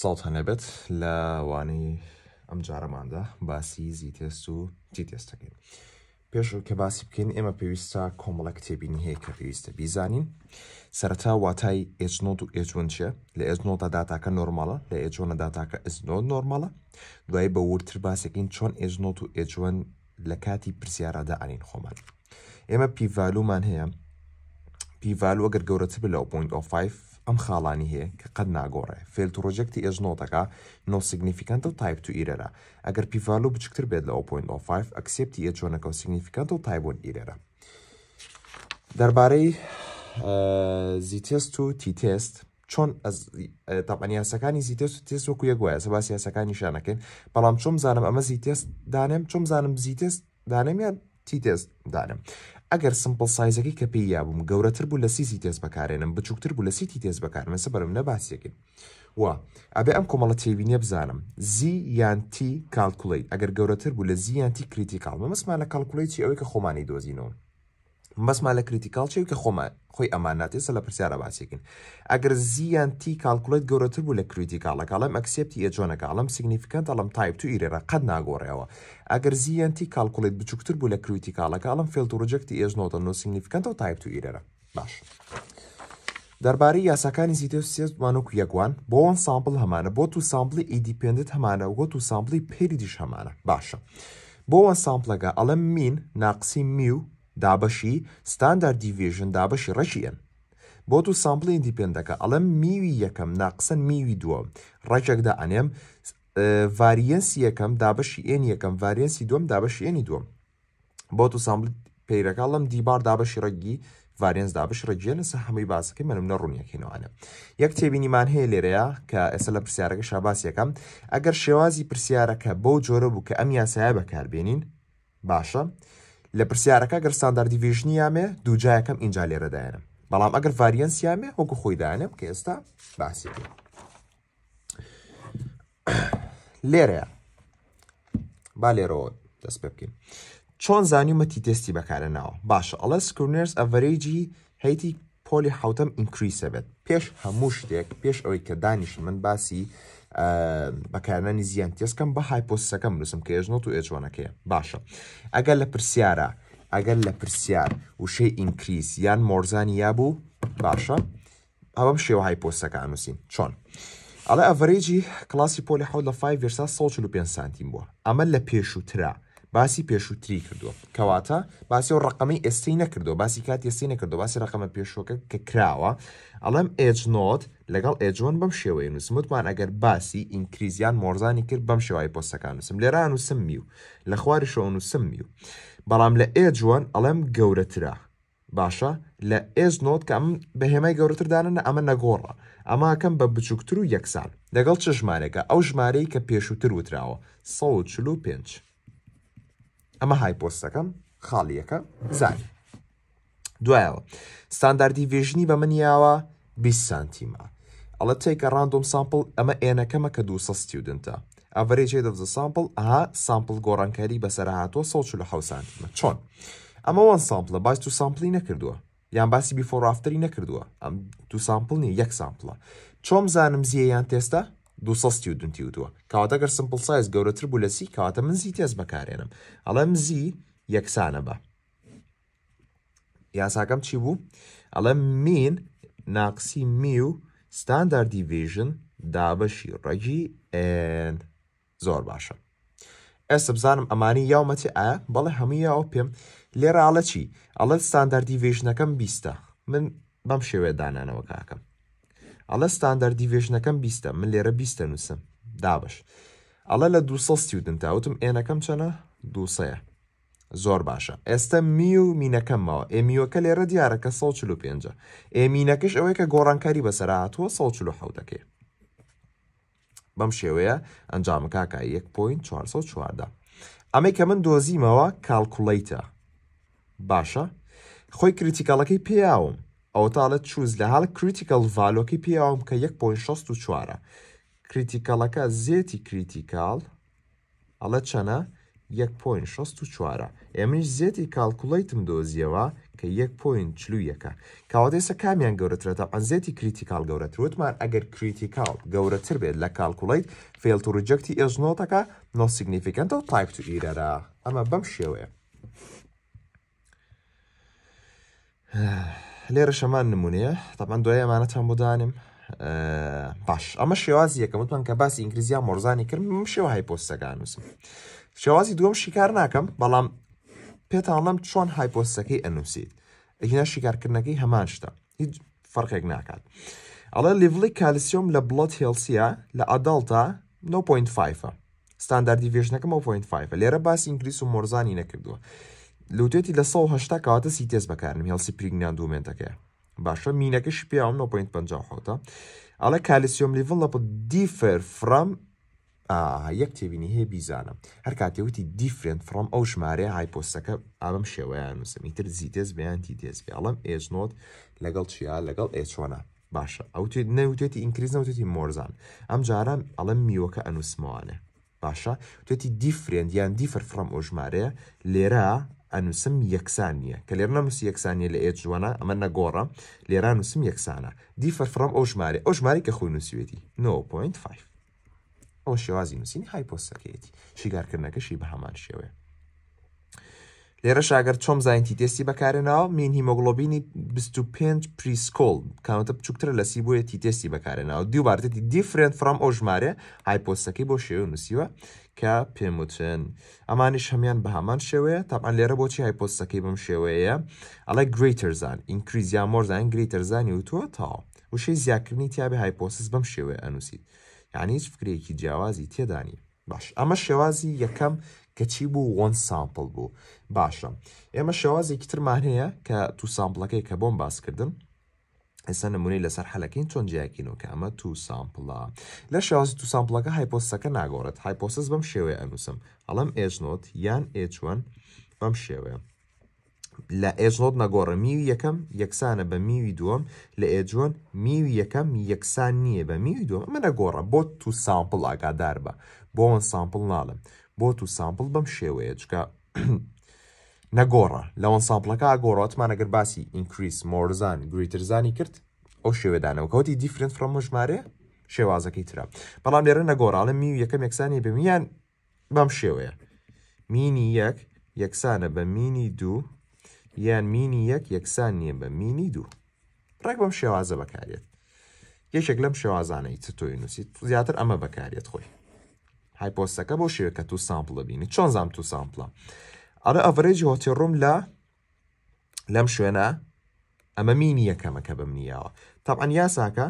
ساڵ هەنەبێت لە وانەی ئەم جارەماندا باسی زیتێست و جیتێستەکەین پێش کە باسی بکەین ئێمە پێویستە کۆمەڵە کتێبینی هەیە کە پێویستە بیزانین سەرەتا واتای ئێچنۆت و ئێچون چە لە ئێچنۆتا داتاکە نۆرمالە لە ئێچۆنە داتاکە ئەسنۆت نۆرمالە دوای بە ورتر باسێکین چۆن ئێژنۆت و ئێچوەن لە کاتی پرسیارادا ئەنین خۆمان ئێمە پیڤالومان هەیە پیڤالو ئەگەر گەورەتە بێت لە 0.5 ئەم خاڵانی هەیە کە قەت ناگۆڕێ فێلتۆژێکتی ئێژنۆتەکە نۆسیگنیفیکانتە و تایپ تو ئیرەرە ئەگەر پیڤالو بچکتر بێت لە 0.5 ئەکسپتی ە چۆنەکە و سیگنیفیکانتە و تایبۆن ئیرەرە دەربارەی زیتست و تیتست چۆن تاپەنیاسەکانی زیتست و تست وەکو یەک وایە سەباس یاسەکانی شانەکەین بەڵام چۆم زانم ئەمە زیتست دانێم چۆم زانم زیتست دانێم یان تیتست دانم ئەگەر سمپل سایزەکەی کە پێیا بووم گەورەتر بوو لە سیسی تێز بەکارێنم بچووکتر بوو لە سیتی تێز بەکارمە سەبرم نەباسیەکەن وە ئەبێ ئەم کۆمەڵە تێوینە بزانم زی یانتی کالکولیت ئەگەر گەورەتر بوو لە زیانتی کریتیکال مەمەسمان لە کالکولیتی ئەوەی کە خۆمانی دۆزینەوە بەسما لە کریتیکالچێ کە خۆمان خۆی ئەماناتی سە لە پرسیارە باسیکن ئەگەر زیان تی کالکولت گەورەتر بوو لە کریتیکاڵەکڵم ئەکسپتی ئەجۆنەکڵم سیگنیفیکانت ئەڵم تایب تو ئیرێرە قەت ناگۆڕێەوە ئەگەر زیان تی کالکولت بچووکتر بوو لە کریتیکاڵەکڵم فێلت و ڕجکتی ئێژنۆتە نو سیگنیفیکانت و تایب تو ئیرێرە باش. دەربارەی یاساکانی زیتە سێزمانۆک یەکوان بۆ ئەوان سامپل هەمانە بۆ تو سامپلی ئیدیپندت هەمانە و گۆ و سامپلی پێری دیش هەمانە باشە. بۆ ئەوە سامپلەکە ئەڵە مین ناقسی می و دابەشی ستاندار دیڤێژن دابەشی ڕەشیە بۆ تو سامپڵی دیپێندەکە ئەڵم میوی یەکەم ناقسەن میوی دووە ڕەچێکدا ئەنێم ڤریەنسی یەکەم دابەشی ئێن یەکەم ڤریەنسی دوم دابەشی ئێنی دووەم بۆ تو سامپڵ پەیرەکە ئەڵم دیبار دابەشی ڕەگی ڤارێنز دابش ڕجێنەسە هەمووی باسەکەی منم نەڕوونیەکەینەوەە یەک تێبینیمان هەیە لێرەیە کە ئێستا لە پرسیارەکە شاباسیەکەم ئەگەر شێوازی پرسیارەکە بەو جۆرە بوو کە ئەم یاسایە بەکاربێنین باشە لە پرسیارەکە گەر ساندار دیڤژنیامێ دووجایەکەم اینجا لێرەدایەنم بەڵام ئەگەر ڤریەنسیامێ وەکو خۆیدانم کە ئێستا باسی لێرەیە با لێرەوە دەست پێ بکەین چۆن زانیمەتی تێستی بەکارە ناوە باشە ئەڵە سکرونێرس ئەڤەرێجی هەیتی پۆلی حوتم ئینکریسە بێت پێش هەموو شتێک پێش ئەوەی کە دانیش من باسی بەکارانی زیان تێستکەم بە هایپۆسەکەم نووسم کە ێژنەوت و ئێجوانەکەی باشە ئەگەر لە پرسیارە ئەگەر لە پرسیار وشەی ئینکریس یان مۆرزانی یا بوو باشە ئەوە شێوە هایپۆسەکان نووسین چۆن. ئەڵە ئەڤەرێجی کلاسی پۆلی حوت لە 5 ڤرسا 5 سانتیم بووە ئەمە لە پێش و تررا باسی پێشووتری کردو کەواتە باسی و ڕقمی ئێستی نەکردو باسی کات ئێستی نەکردو باسی ڕقمە پێشوەکە کە کراوە ئەڵم ئێج نۆت لەگەڵ ئێجوان بەم شێوەیە نووسمتمان ئەگەر باسی ئینکریزیان مۆرزانی کرد بەم شێوای پۆستەکان نووسم لێران و سمی و لە خواری شەون و سمی و بەڵام لە ئێجوان ئەڵم گەورەترا باشە لە ئێز نۆت کەم بەهێمای گەورەتردانە ئەمە نەگۆڕە ئەما کەم بە بچووکتر و یەکسان لەگەڵ چ ژمارەکە ئەو ژمارەی کە پێشووتر وتراوە 1 5. ئەمە هایپۆستەکەم خاڵیەکە زانی دوایەوە ستانداردی وێژنی بە منیاوە 20 سانتیمە ئەڵە تێککە ڕاندۆم سامپل ئەمە ئێنەکەمە کە 200 ستیودنتە ئەڤێجێ دەفزە سامپل ئەها سامپل گۆڕانکاری بەسەرهاتۆ سەڵچ لە حو سانتیمە چۆن ئەمە وان سامپلە باش تو سامپلی نەکردووە یان باسی بیفۆڕافتری نەکردووە ئەم تو سامپل نیە یەک سامپلە چۆم زانم زیە یان تێستە دوتی وتوە کاتە گەر سمپل سایز گەورەتر بوو لە سی کاتە من زی تێز بەکارێنم ئەڵم زی یەکسانە بە یاساکەم چی بوو؟ ئەڵم مین ناقسی می و ستاندار دیڤژن دابەشی ڕەگی ئەند زۆر باشە. ئەس بزانم ئەمانی یاومەتی ئا بەڵێ هەمویەوە پێم لێرە ئاڵە چی؟ ئەڵە ستانداردی ڤێژنەکەم بیستە من بەم شێوێ دانانەوە کاکەم. ئەڵە ستاندەر دیڤێژنەکەم بیستە من لێرە بیستە نووسم دا بەش ئەڵە لە 200 سیودنتا وتم ئێنەکەم چەنە دووسەیە زۆر باشە ئێستا می و مینەکەمەوە ئێمیوەکە لێرە دیارەکە 1505 ئێمینەکەش ئەوەیە کە گۆڕانکاری بەسەر هاتووە 1970 بەم شێوەیە ئەنجامە کاکە 1.440 ئەمەی کە من دۆزیمەوە کالکولیتە باشە خۆی کریتیکاڵەکەی پیاوم ئەوتاڵت چوز لە هەڵ کریتیکل ڤالۆکی پیاوم کە 1.6 چوارە کریتیکەڵەکە زێتی کریتیکال ئەڵە چەنە 1.6 چوارە ئێمەش زێتی کالکوڵیتم دۆزیەوە کە 1.41ەکە کاواتێسە کامیان گەورەترێتە ئەنزێتی کریتیکال گەورەتر وتمان ئەگەر کریتیکال گەورەتر بێت لە کالکوڵیت فێلتوڕجەکتی ئێژنۆتەکە نۆسیگنیفیکەنتە و تایپ تو ئیرەرە ئەمە بەم شێوەیە. لێرە شەمان نمونەیە تاپەن دوای ئەمانەتان بدانم باش ئەمە شێوازی یەکەم وتمان کە باسی ئینگلیزییا مۆرزانی کردم شێوە هایپۆستەکان وسم شێوازی دووەم شیکار ناکەم بەڵام پێتانڵم چۆن هایپۆستەکەی ئەنووسیت ئەگینە شیکارکردنەکەی هەمان شتە هیچ فەرقێک ناکات ئەڵە لیڤلی کالسیۆم لە بڵۆت هێلسیە لە ئەدەڵتا 9.5 ستانداردی ڤێژنەکەم 5 لێرە باسی ئینگلیس و مۆرزانی نەکردووە لەوتێتی لە 1970 کاتە سی تێز بەکارم هێڵسی پرینگیان دومێنتەکەی باشە مینەکەش پیاوم 9.50 ئەڵە کالیسیۆم لیڤڵ لە دیفەر فرام یەک تێبینی هەیە بیزانم هەر کاتێوتی دیفرنت فرام ئەو ژمارە هایپۆستەکە ئاڵم شێوەیان نووسمی تر زی تێز بیان تی تێز بێ ئەڵم ئێز نۆت لەگەڵ چیا لەگەڵ ئێچۆنا باشە ئەو نەوتێتی ئینکریز نەوتێتی مۆرزان ئەم جاران ئەڵم میوەکە ئەنووسمەوانێ باشە توێتی دیفرێن یان دیفەر فرام ئۆژمارەیە لێرە ئەنووسم یەکسان نیە کە لێر نەنووس یەکسانیە لە ئێجوانە ئەمە نەگۆڕە لێران نووسم یەکسانە دی فەرفرم ئەو ژمارە ئەو ژماری کە خۆی نووسێتی 9.5 ئەو شێوازی نووسین هایپۆسەکەیەتی شیگارکردنەکەشی بە هەمان شێوەیە. لێرە شاگەر چۆم زانتی تێستی بەکارێنەوە مین هیمۆگلۆبینی 25 پریسکۆل کاونتە بچووکتر لە سی بۆیە تیتێستی بەکارێنەوە دیوبارەتی دیفرێن فرام ئەو ژمارە هایپۆستەکەی بۆ شێوە نووسیوە کە پێموتن ئەمانیش هەمان بە هەمان شێوەیە تاپان لێرە بۆچی هایپۆستەکەی بم شێوەیە ئەڵی گریترزان ئینکریزیا مۆرزان گریترزانی وتووە تاو وشەی زیاکردنی تیاابێ هایپۆسس بەم شێوەیە ئەنووسیت یعنی هیچ فکرێکی جیاوازی تێدانی باش ئەمە شێوازی یەکەم کە چی بوو 1 سامپل بوو باشە ئێمە شێوازێکی ترمان هەیە کە تو سامپلەکەی کە بۆم باسکردن ئێستا نمونەی لەسەر حەلەکەین چۆن جیاکین و کە ئەمە تو سامپڵا لە شێوازی تو سامپڵەکە هایپۆسەکە ناگۆڕێت هایپۆسس بەم شێوەیە ئەنووسم ئەڵم ئێژنۆت یان ئچوان بەم شێوەیە لە ئێژنۆت نەگۆڕە میوی یەکەم یەکسانە بە میوی دووەم لە ئێجوۆن میوی یەکەم یەکسان نییە بە میوی دووەم ئەمە نەگۆڕە بۆ تو سامپڵ ئاگادار بە بۆ ئەوەن سامپڵ ناڵم بۆ تو سامپڵ بەم شێوەیە چکە نەگۆڕە لەوەن سامپڵەکە گۆڕاتمانەگەر باسی ئینکریس مۆرزان گویترزانی کرد ئەو شێوێدانەوە کەوتی دیفرنت فرۆم ژمارێ شێوازەکەی ترە بەڵام لێرە نەگۆڕالە می یەکەم یەکسانی بمیان بەم شێوەیە مینی یەک یەکسانە بە مینی دوو یان مینی یەک یەکسان نییە بە مینی دوو ڕێک بەم شێوازە بەکارێت یەکێک لەم شێوازانەی تۆی نووسیت زیاتر ئەمە بەکارێت خۆی هایپۆستەکە بۆ شێوەکە تو سامپڵە بینی چۆن زام تو سامپڵە ئەرە ئەڤرێجی هۆتیڕوم لە لەم شوێنە ئەمە مینی یەکەمەکە بم نییەوە تاپەن یاساکە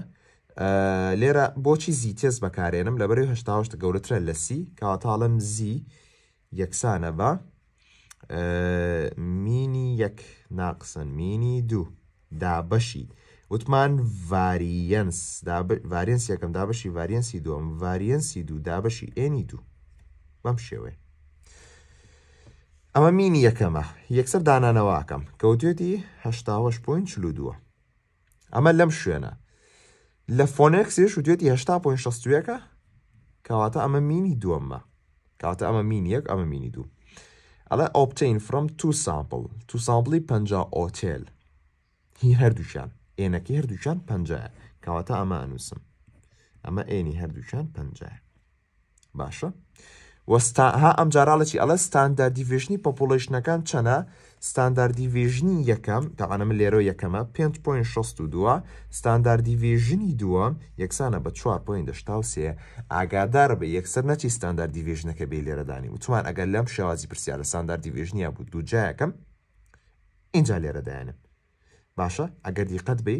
لێرە بۆچی زی تێز بەکارێنم لە بەری هشتاهشت گەورەترە لە سی کاتاڵم زی یەکسانە بە مینی یەک ناقسن مینی دوو دابەشی وتمان ڤریەنس ڤریەنس یەکەم دابەشی ڤریەنسی دووەم ڤریەنسی دوو دابەشی ئێنی دوو بەم شێوێ ئەمە مینی یەکەمە یەکسەر دانانەواکەم کەوتێتیه پوین چلو دووە ئەمە لەم شوێنە لە فۆنێکسیش وتێتی هشتا پوین شەستوەکە کەواتە ئەمە مینی دووەممە کاتە ئەمە مینی یەک ئەمە مینی دوو ئەڵە ئۆپتین فرم تو سامپل تو سامپلی پ ئۆتێل هی هەردووشان ئێنەکی هەردووشان پ کەواتە ئەمە ئەنووسم ئەمە ئێنی هەردووشان پ باشە؟ وەستاها ئەم جاراڵێکی ئەلە ستانداردیڤێژنی پۆپۆلیشنەکان چەنە ستانداردیڤێژنی یەکەم تاعاانەم لێرە یەکەمە 5.62 ستانداردیڤێژنی دووە یەکسانە بە 4.3 ئاگادار بە یەکسەر نەچی ستانداردیڤێژنەکە بێ لێرەدانی وتمان ئەگەر لەم شێوازی پرسیارە ستانداردیڤێژنیە بوو دووجایەکەم اینجا لێرەدایانم باشە ئەگەر دیقەت بی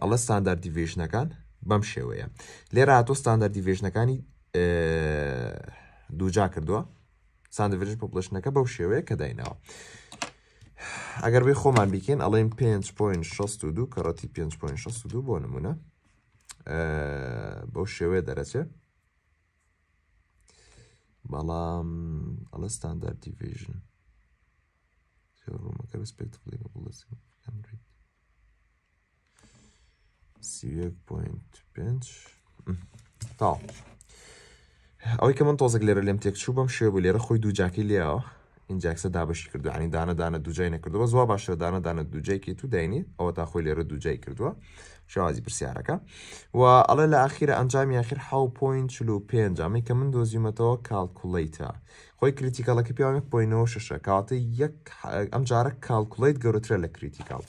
ئەڵە ستانداردیڤێژنەکان بەم شێوەیە لێرە هاتۆ ستانداردیڤێژنەکانی دووجا کردووە ساندڤژن پۆپلشنەکە بەو شێوەیە کە داینەوە. ئەگەر بێ خۆمان بکەین ئەڵێن 5.62 کەڕەتی 5.62 بۆ نمونە بۆ شێوەیە دەرەچێت بەڵام ئەڵە ستاندار دیڤژن ڕوومەکە ڕسپێکت بڵێن بڵسی سی 5 تا. ئەوەی کە من تۆزێک لێرە لێم تێکچوو بەم شێ بوو لێرە خۆی دووجاکی لێەوە اینجاکسە دابشی کردوانی دانەدانە دوجای نەکردەوە زوا باشە دانەدانە دوجێکی تو داینی ئەوە تا خۆی لێرە دوجای کردووە شوازی پرسیارەکە و ئەڵە لە ئاخیرە ئەنجامی ئاخیر ح.5 ئەمی کە من دۆزیمەتەوە کالکولیتە خۆی کریتیکالەکە پیاوێک پوینەوە ششە کاتە یەک ئەم جارە کالکولیت گەورەترە لە کریتیکال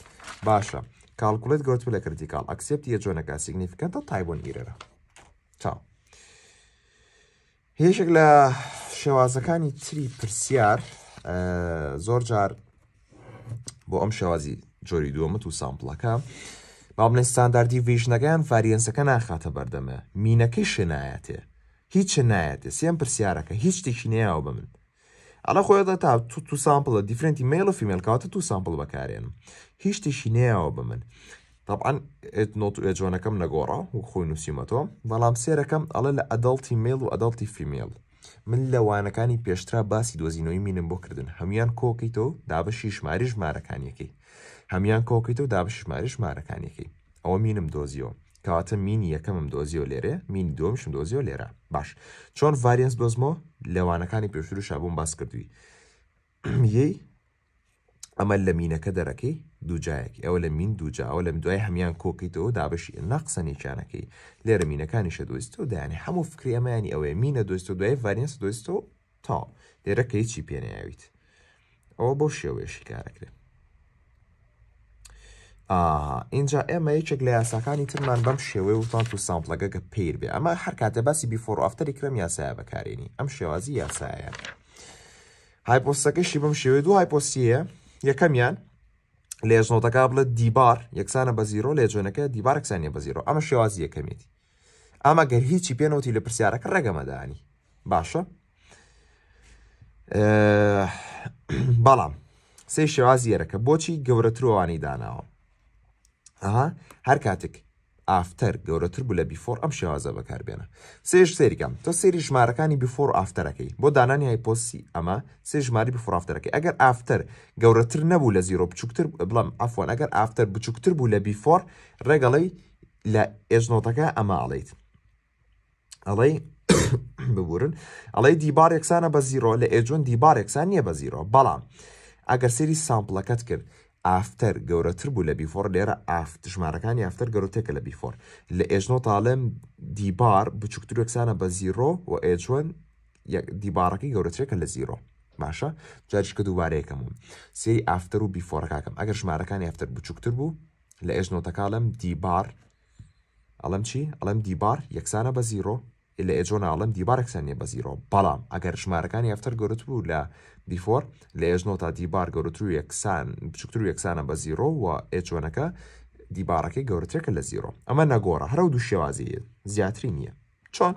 باشە کالکولیت گەورت لە کریتیکال ئەکسپتی یە جۆنەکە سیگنیفیکانتە تایبۆن گیرەرە چاو هێشێک لە شێوازەکانی تری پرسیار زۆر جار بۆ ئەم شێوازی جۆری دووەمت و سامپڵەکە بابنێ ستانداردی ڤژنەکەیان ڤریەنسەکە ناخاتە بەردەمە مینەکەی شنایەتێ هیچ نایەتێ سێم پرسیارەکە هیچ تێکی نیاوە بە من ئەلا خۆیدا تا تو سامپڵە دیفرەنتی میل و فیمێلکاتە تو سامپڵ بەکارێنم هیچ تێشی نیاوە بە من طبعاً ئێتنۆت و ئێجوانەکەم نەگۆڕە و خۆی نووسیمەتەوە بەڵام سێرەکەم ئەڵە لە ئەدڵتی میل و ئەدڵتی فیمیل من لەوانەکانی پێشترا باسی دۆزینەوەی مینم بۆ کردن هەمان کۆکەیتەوە دابشی ژماری ژمارەکانیەکەی هەمان کۆکەیتەوە دابش ژماری ژمارەکانیەکەی ئەوە مینم دۆزیەوە کەواتە مینی یەکەمم دۆزیۆ لێرێ مینی دۆمشم دۆزیۆ لێرە باش چۆن ڤارینس دۆزمەوە لەوانەکانی پێشروشە بووم باس کردووی یەی ئەمە لە مینەکە دەرەکەی دووجایەک ئەوە لە مین دووجا ئەو لەم دوای هەمان کۆکەیتەوە دابشی ناقسەنێکیانەکەی لێرە مینەکانیشە دۆستەوە دایانی هەموو فکرێمانی ئەوەیە مینە دۆست و دوای ڤانس دۆستەوە تا لێرەکەی چی پێنەیاویت ئەوە بۆ شێوێشی کارەکرێت اینجا ئێمە یەکێک لە یاساکانی ترمان بەم شێوەی وتان تو سامپلەکەگە پیر بێ ئەمە هەر کاتە باسی بیفۆڕافتەری کرم یاسایە بەکارێنی ئەم شێوازی یاسایە هایپۆستەکەشی بم شێوێ دو هایپۆسیە یەکەمیان لێژنۆتەکە بڵێت دیبار یەکسانە بە زیرۆ لێجوێنەکە دیبارکسانە بە زیرۆ ئەمە شێوازی یەکەمێتی ئەمە گەر هیچی پێنوتی لە پرسیارەکە ڕێگەمەدانی باشە بەڵام سێ شێوازیەرەکە بۆچی گەورەترۆوانی داناوە ئەها هەر کاتێک ئافتەر گەورەتر بوو لە بیفۆر ئەم شێوازە بەکاربێنە سێش سێریکەم تۆ سێری ژمارەکانی بیفۆر ئافتەرەکەی بۆ دانانی هایپۆسی ئەمە سێ ژماری بفڕافتەرەکەی ئەگەر ئافتەر گەورەتر نەبوو لە زیرۆ بچووکتر بڵم ئەفۆن ئەگەر ئافتەر بچووکتر بوو لە بیفۆر ڕێگەڵی لە ئێژنۆتەکە ئەمە ئاڵیت ئەڵی ببورن ئەڵی دیبار یەکسانە بە زیرۆ لە ئێجۆن دیبار یەکسان نییە بە زیرۆ بەڵام ئەگەر سری سامپلەکەت کرد ئافتەر گەورەتر بوو لە بیفۆر لێرە ئافت ژمارەکانی ئافتەر گەورتێکە لە بیفۆر لە ئێژنۆ تاالم دیبار بچکتترێکسانە بە زیرۆ و ئێجوەن دیبارەکەی گەورەترێکە لە زیرۆ باشە جارشکە دووبارەیەکەمون سری ئافتەر و بیفۆرەکەکەم ئەگەر ژمارەکانی ئەفتەر بچووکتر بوو لە ئێژنۆتەکالم دیبار ئەڵم چی ئەڵم دیبار یەکسانە بە زیرۆ لە ئێجۆ ناڵم دیبارێکسان نیە بەزیرۆ بەڵام ئەگەر ژمارەکانی ئەفتەر گەورت بوو لە بیفۆر لە ئێژنۆ تا دیبار گەورتر یەکسان بچکتر یەکسانە بە زیرۆ و ئێچۆنەکە دیبارەکەی گەورترێکە لە زیرۆ ئەمە نەگۆڕە هەرە دوو شێوازی زیاتری نییە چۆن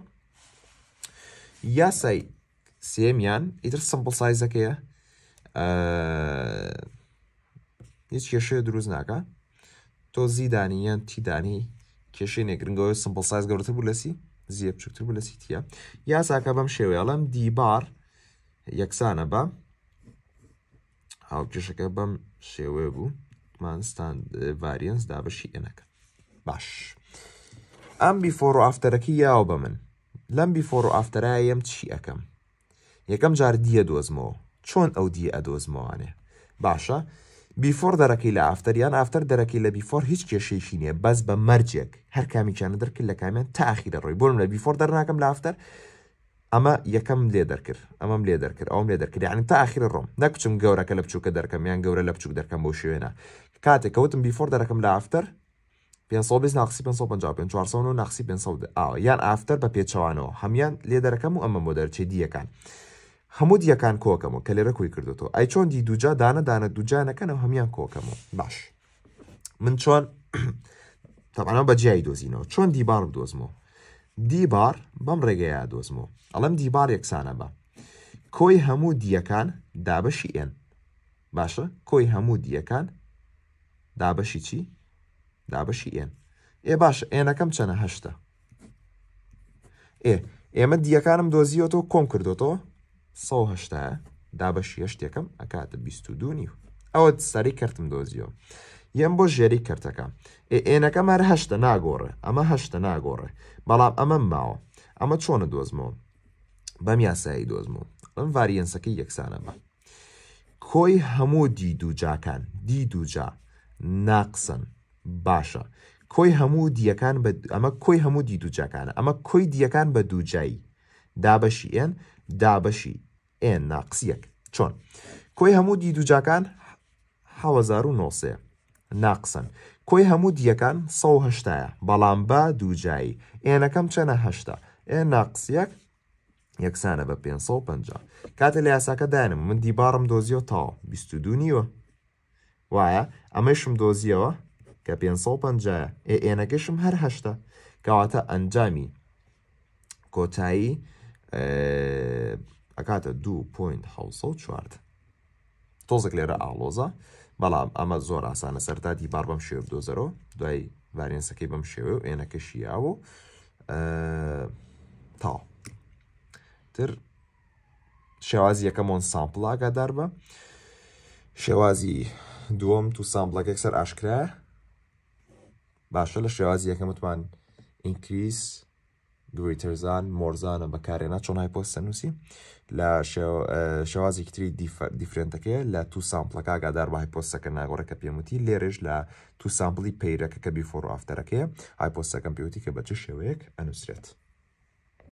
یاسای سێمیان ئیتر سمپل سایزەکەیە هیچ کێشەیە دروست ناکە تۆ زیدانیان تیدانی کێشەی نێگرنگەوەی سمپل سایز گەورتە بوو لەسی زیە بچکتر بوو لە سیتیە یاساکە بەم شێوێڵم دیبار یەکسانە بە هاوکێشەکە بەم شێوێ بوو مانستان ڤریەنس دابشی ئەنەکە باش ئەم بیفۆڕ و ئافتەرەکی یاوە بە من لەم بیفۆڕ و ئافتەرایەم چی ئەەکەم یەکەم جار دیە دۆزمەوە چۆن ئەو دیە ئەدۆزمەوانێ باشە بیفۆر دەرەکەی لە ئافتەریان ئافتەر دەرەکەی لە بیفۆر هیچ کێشێکی نییە بەس بە مەرجێک هەر کامیچانە دەرکرد لە کامیان تاخی دەڕۆی بۆم لە بیفۆر دەرناکەم لە ئافتەر ئەمە یەکەم لێ دەرکرد ئەمەم لێ دەرکرد ئەوم لێ دەرکرد یانی تا آخر ڕۆم نەکچم گەورەکە لە بچووکە دەرکەمیان گەورە لە بچوک دەکەم بۆ شوێنە کاتێک کەوتم بیفۆر دەرەکەم لە ئافتەر 500 ناخسی 550 ناخسی 500 ئاوە یان ئافتەر بە پێچەوانەوە هەمان لێ دەرەکەم و ئەمە بۆ دەرچێ دیەکان. هەموو دیەکان کۆکەمەوە کە لێرە کوی کردوەوە ئای چۆن دی دوجا دانەدانە دوجانەکەنەوە هەمان کۆکەمەوە باش من چۆن تەبانەوە بەجیایی دۆزینەوە چۆن دیبارم دۆزمەوە دیبار بەم ڕێگەیە دۆزمەوە ئەڵم دیبار یەکسانە بە کۆی هەموو دیەکان دابەشی ئێن باشە کۆی هەموو دیەکان دابەشی چی دابەشی ئێن ئێ باشە ئێنەکەم چەنە هەشتە ئێ ئێمە دیەکانم دۆزیەوە تۆ کۆم کردوەوە 1970 دابەشی هەشتێکم ئەکاتە 22 نیو ئەوە سەری کردم دۆزیەوە یەم بۆ ژێری کردەکە ئێنەکە مار هەشتە ناگۆڕێ ئەمە هەشتە ناگۆڕێ بەڵام ئەمەم ماوە ئەمە چۆنە دۆزمەوە بەم یاسایی دۆزمەوە ئەم ڤریەنسەکەی یەکسانە بە کۆی هەموو دی دووجاکان دی دووجا ناقسن باشە کۆی هەموو دیەکان ئەمە کۆی هەموو دی دووجاکانە ئەمە کۆی دیەکان بە دووجایی دابەشی ئێن دابەشی ئێن ناقسیەک چۆن کۆی هەموو دیدوجاکان 1990 ناقسن کۆی هەموو دیەکان 1970ە بەڵام با دووجایی ئێنەکەم چەنە هەشتا ئێن ناقسیەک یەکسانە بە 550 کاتە لە یاساکە داێنم من دیبارم دۆزیۆ تاوە 22 نیوە وایە ئەمەشم دۆزیەوە کە 550 ئێنەکەشم هەر هەشتا کەواتە ئەنجامی کۆتایی ئەکاتە دو پوینت حوسە چوارد تۆزێک لێرە ئاڵۆزە بەڵام ئەمە زۆر ئاسانە سەردادی بار بەم شێو دۆزەرەوە دوای ڤارێنسەکەی بەم شێوێ و ئێنەکە شیاوە تا تر شێوازی یەکەمۆن سامپڵاگادار بە شێوازی دووەم تو سامبڵەکەک سەر ئاشکرا باشە لە شێوازی یەکەمتوان ئینکریس گویتەرزان مۆرزانە بەکارێنە چۆنای پۆستە نووسی لە شێوازی کتری دیفرێنتەکەی لە تو سامپلەکە ئاگادار بە هایپۆستەکە ناگۆڕەکە پێموتی لێرێژ لە تو سامپلی پەیرەکە کە بیفۆڕ ئافتەرەکەی هایپۆستە کەمپیوتی کە بەچ شێوەیەک ئەنووسێت.